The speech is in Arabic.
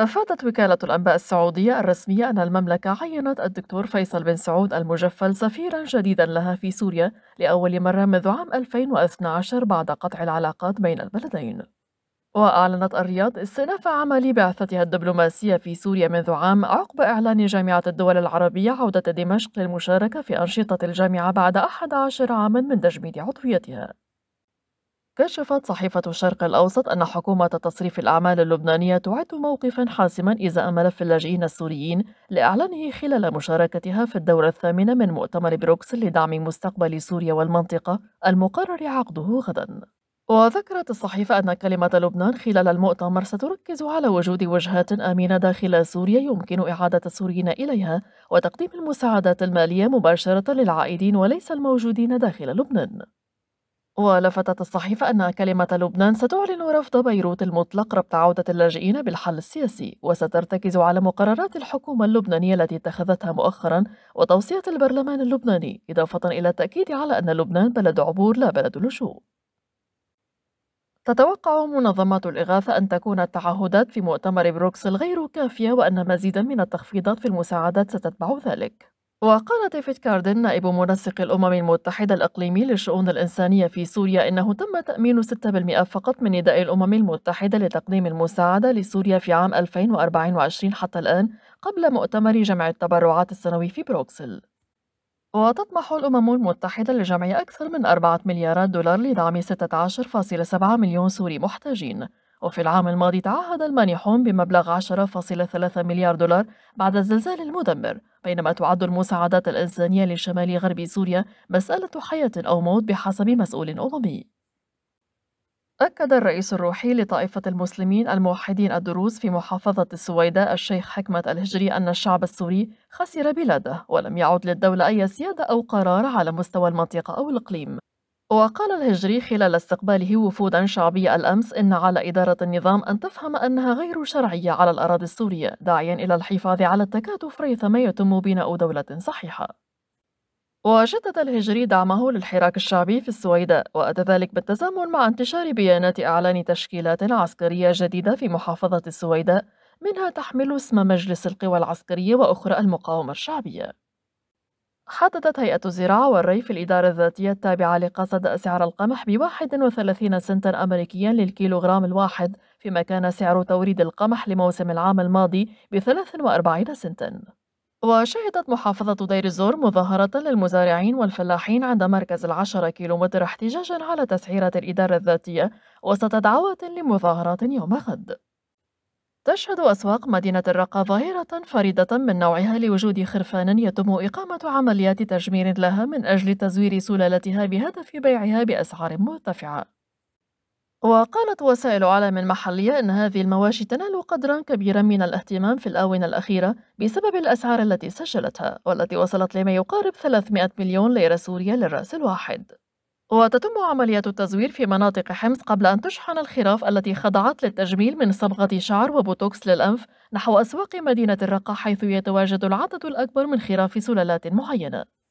أفادت وكالة الأنباء السعودية الرسمية أن المملكة عينت الدكتور فيصل بن سعود المجفل سفيرا جديدا لها في سوريا لأول مرة منذ عام 2012 بعد قطع العلاقات بين البلدين وأعلنت الرياض استئناف عمل بعثتها الدبلوماسية في سوريا منذ عام عقب إعلان جامعة الدول العربية عودة دمشق للمشاركة في أنشطة الجامعة بعد 11 عاما من تجميد عضويتها كشفت صحيفة الشرق الأوسط أن حكومة تصريف الأعمال اللبنانية تعد موقفا حاسما إزاء ملف اللاجئين السوريين لإعلانه خلال مشاركتها في الدورة الثامنة من مؤتمر بروكسل لدعم مستقبل سوريا والمنطقة المقرر عقده غدا وذكرت الصحيفة أن كلمة لبنان خلال المؤتمر ستركز على وجود وجهات آمنة داخل سوريا يمكن إعادة السوريين إليها وتقديم المساعدات المالية مباشرة للعائدين وليس الموجودين داخل لبنان ولفتت الصحيفة أن كلمة لبنان ستعلن رفض بيروت المطلق ربط عودة اللاجئين بالحل السياسي وسترتكز على مقررات الحكومة اللبنانية التي اتخذتها مؤخرا وتوصية البرلمان اللبناني إضافة إلى التأكيد على أن لبنان بلد عبور لا بلد لجوء تتوقع منظمة الإغاثة أن تكون التعهدات في مؤتمر بروكسل غير كافية وأن مزيدا من التخفيضات في المساعدات ستتبع ذلك وقال ديفيد كاردن نائب منسق الأمم المتحدة الإقليمي للشؤون الإنسانية في سوريا إنه تم تأمين 6% فقط من نداء الأمم المتحدة لتقديم المساعدة لسوريا في عام 2024 حتى الآن قبل مؤتمر جمع التبرعات السنوي في بروكسل وتطمح الأمم المتحدة لجمع أكثر من 4 مليارات دولار لدعم 16.7 مليون سوري محتاجين وفي العام الماضي تعهد المانحون بمبلغ 10.3 مليار دولار بعد الزلزال المدمر بينما تعد المساعدات الإنسانية لشمال غرب سوريا مسألة حياة أو موت بحسب مسؤول أممي أكد الرئيس الروحي لطائفة المسلمين الموحدين الدروز في محافظة السويداء الشيخ حكمة الهجري أن الشعب السوري خسر بلاده ولم يعد للدولة أي سيادة أو قرار على مستوى المنطقة أو الإقليم وقال الهجري خلال استقباله وفودا شعبية الأمس إن على إدارة النظام أن تفهم أنها غير شرعية على الأراضي السورية داعيا إلى الحفاظ على التكاتف ريثما يتم بناء دولة صحيحة وشدد الهجري دعمه للحراك الشعبي في السويداء وأتى ذلك بالتزامن مع انتشار بيانات إعلان تشكيلات عسكرية جديدة في محافظة السويداء منها تحمل اسم مجلس القوى العسكرية وأخرى المقاومة الشعبية حددت هيئة الزراعة والري في الإدارة الذاتية التابعة لقصد سعر القمح ب 31 سنتا أمريكيا للكيلوغرام الواحد فيما كان سعر توريد القمح لموسم العام الماضي ب 43 سنتا وشهدت محافظة دير الزور مظاهرة للمزارعين والفلاحين عند مركز العشرة كيلومتر احتجاجا على تسعيرة الإدارة الذاتية وسط دعوة لمظاهرات يوم غد تشهد أسواق مدينة الرقة ظاهرة فريدة من نوعها لوجود خرفان يتم إقامة عمليات تجمير لها من أجل تزوير سلالتها بهدف بيعها بأسعار مرتفعة. وقالت وسائل إعلام محلية أن هذه المواشي تنال قدرا كبيرا من الاهتمام في الآونة الأخيرة بسبب الأسعار التي سجلتها والتي وصلت لما يقارب 300 مليون ليرة سورية للرأس الواحد. وتتم عملية التزوير في مناطق حمص قبل أن تشحن الخراف التي خضعت للتجميل من صبغة شعر وبوتوكس للأنف نحو أسواق مدينة الرقة حيث يتواجد العدد الأكبر من خراف سلالات معينة